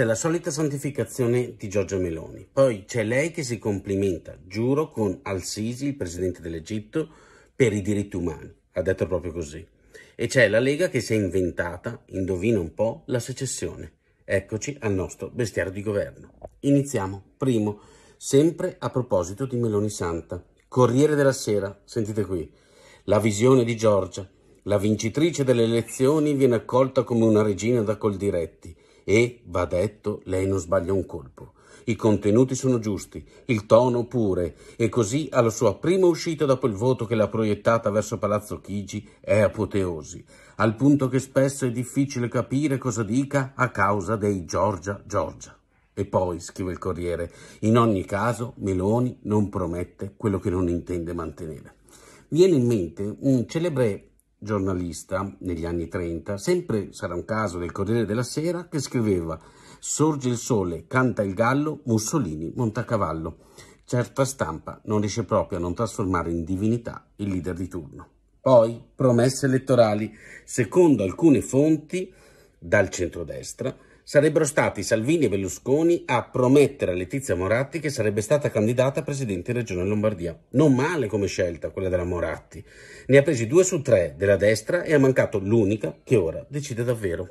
C'è la solita santificazione di Giorgia Meloni, poi c'è lei che si complimenta, giuro, con Al-Sisi, il presidente dell'Egitto, per i diritti umani, ha detto proprio così. E c'è la Lega che si è inventata, indovina un po', la secessione. Eccoci al nostro bestiario di governo. Iniziamo. Primo, sempre a proposito di Meloni Santa. Corriere della Sera, sentite qui. La visione di Giorgia, la vincitrice delle elezioni, viene accolta come una regina da Coldiretti e, va detto, lei non sbaglia un colpo. I contenuti sono giusti, il tono pure, e così alla sua prima uscita dopo il voto che l'ha proiettata verso Palazzo Chigi è apoteosi, al punto che spesso è difficile capire cosa dica a causa dei Giorgia Giorgia. E poi, scrive il Corriere, in ogni caso Meloni non promette quello che non intende mantenere. Viene in mente un celebre giornalista negli anni 30, sempre sarà un caso del Corriere della Sera, che scriveva Sorge il sole, canta il gallo, Mussolini, monta a cavallo». Certa stampa non riesce proprio a non trasformare in divinità il leader di turno. Poi promesse elettorali, secondo alcune fonti dal centrodestra, sarebbero stati Salvini e Berlusconi a promettere a Letizia Moratti che sarebbe stata candidata a presidente di Regione Lombardia. Non male come scelta quella della Moratti. Ne ha presi due su tre della destra e ha mancato l'unica che ora decide davvero.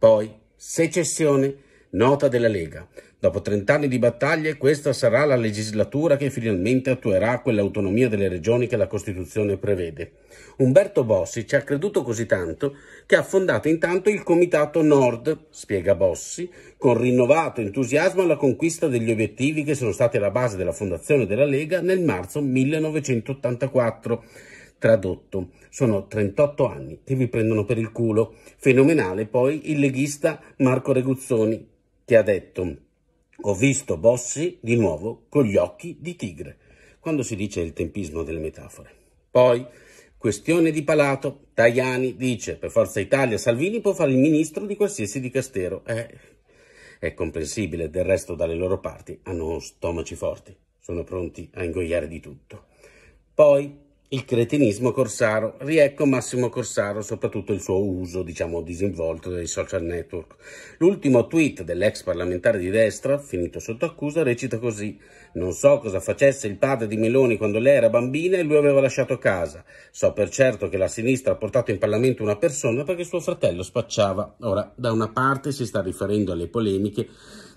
Poi, secessione, nota della Lega. Dopo trent'anni di battaglie, questa sarà la legislatura che finalmente attuerà quell'autonomia delle regioni che la Costituzione prevede. Umberto Bossi ci ha creduto così tanto che ha fondato intanto il Comitato Nord, spiega Bossi, con rinnovato entusiasmo alla conquista degli obiettivi che sono stati alla base della fondazione della Lega nel marzo 1984. Tradotto, sono 38 anni che vi prendono per il culo. Fenomenale poi il leghista Marco Reguzzoni, che ha detto ho visto Bossi di nuovo con gli occhi di tigre, quando si dice il tempismo delle metafore. Poi, questione di palato, Tajani dice per Forza Italia Salvini può fare il ministro di qualsiasi dicastero. Eh, è comprensibile, del resto dalle loro parti hanno stomaci forti, sono pronti a ingoiare di tutto. Poi, il cretinismo corsaro. Riecco Massimo Corsaro, soprattutto il suo uso, diciamo, disinvolto dei social network. L'ultimo tweet dell'ex parlamentare di destra, finito sotto accusa, recita così. Non so cosa facesse il padre di Meloni quando lei era bambina e lui aveva lasciato casa. So per certo che la sinistra ha portato in Parlamento una persona perché suo fratello spacciava. Ora, da una parte si sta riferendo alle polemiche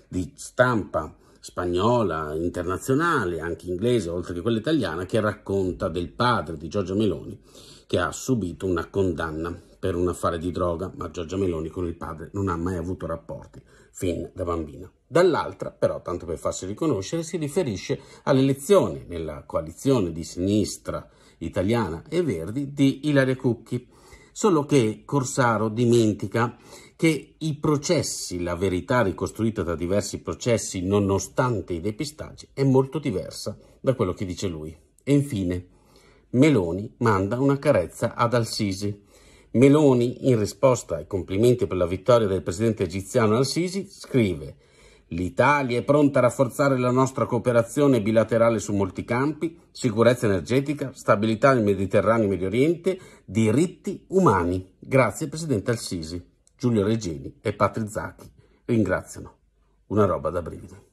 di stampa spagnola, internazionale, anche inglese, oltre che quella italiana, che racconta del padre di Giorgia Meloni che ha subito una condanna per un affare di droga, ma Giorgia Meloni con il padre non ha mai avuto rapporti fin da bambina. Dall'altra, però, tanto per farsi riconoscere, si riferisce all'elezione nella coalizione di sinistra italiana e Verdi di Ilaria Cucchi, Solo che Corsaro dimentica che i processi, la verità ricostruita da diversi processi nonostante i depistaggi, è molto diversa da quello che dice lui. E infine, Meloni manda una carezza ad Al-Sisi. Meloni, in risposta ai complimenti per la vittoria del presidente egiziano Al-Sisi, scrive L'Italia è pronta a rafforzare la nostra cooperazione bilaterale su molti campi, sicurezza energetica, stabilità nel Mediterraneo e Medio Oriente, diritti umani. Grazie Presidente Al-Sisi, Giulio Regeni e Patrizzacchi. Ringraziano. Una roba da brividi.